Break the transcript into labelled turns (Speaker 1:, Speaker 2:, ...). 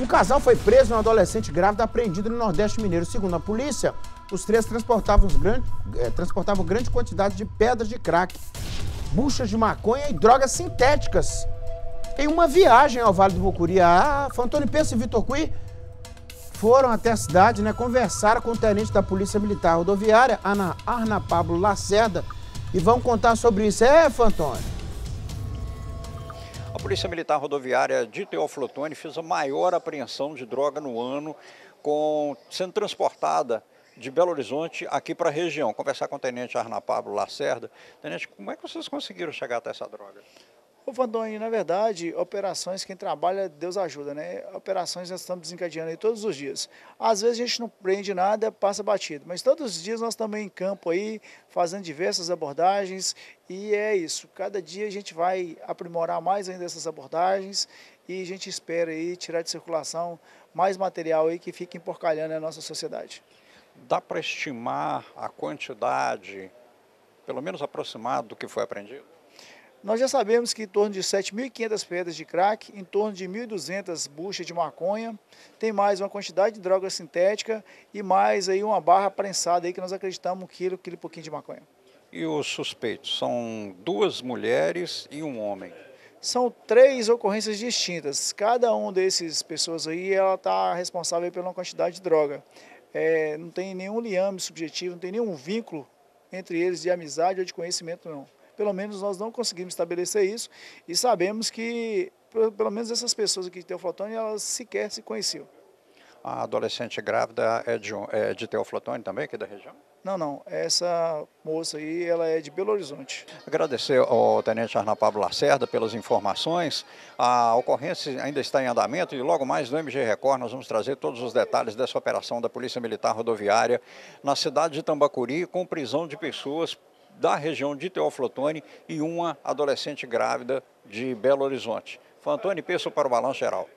Speaker 1: Um casal foi preso e um adolescente grávida apreendido no Nordeste Mineiro. Segundo a polícia, os três transportavam, os grande, eh, transportavam grande quantidade de pedras de crack, buchas de maconha e drogas sintéticas. Em uma viagem ao Vale do Mucuri, a Fantoni Pensa e Vitor Cui foram até a cidade, né, conversaram com o tenente da Polícia Militar Rodoviária, Ana Arna Pablo Lacerda, e vão contar sobre isso. É, Fantoni?
Speaker 2: Polícia Militar Rodoviária de Teoflotone fez a maior apreensão de droga no ano, com, sendo transportada de Belo Horizonte aqui para a região. Conversar com o Tenente Arna Pablo Lacerda. Tenente, como é que vocês conseguiram chegar até essa droga?
Speaker 3: Ô, Vandoni, na verdade, operações, quem trabalha, Deus ajuda, né? Operações nós estamos desencadeando aí todos os dias. Às vezes a gente não prende nada, passa batido, mas todos os dias nós estamos em campo aí, fazendo diversas abordagens, e é isso. Cada dia a gente vai aprimorar mais ainda essas abordagens e a gente espera aí tirar de circulação mais material aí que fica emporcalhando a nossa sociedade. Dá para estimar
Speaker 2: a quantidade, pelo menos aproximado, do que foi apreendido?
Speaker 3: Nós já sabemos que em torno de 7.500 pedras de crack, em torno de 1.200 buchas de maconha, tem mais uma quantidade de droga sintética e mais aí uma barra prensada aí que nós acreditamos um quilo, quilo e pouquinho de maconha. E os suspeitos são duas mulheres e um homem. São três ocorrências distintas. Cada um desses pessoas aí, ela está responsável pela quantidade de droga. É, não tem nenhum liame subjetivo, não tem nenhum vínculo entre eles de amizade ou de conhecimento, não pelo menos nós não conseguimos estabelecer isso e sabemos que, pelo menos essas pessoas aqui de Teoflotone, elas sequer se conheciam.
Speaker 2: A adolescente grávida é de, é de Teoflotone também, aqui da região?
Speaker 3: Não, não. Essa moça aí, ela é de Belo Horizonte.
Speaker 2: Agradecer ao Tenente Arna Pablo Lacerda pelas informações. A ocorrência ainda está em andamento e logo mais no MG Record nós vamos trazer todos os detalhes dessa operação da Polícia Militar Rodoviária na cidade de Tambacuri com prisão de pessoas da região de Teófilo Otoni e uma adolescente grávida de Belo Horizonte. Fantoni Peço para o Balanço Geral.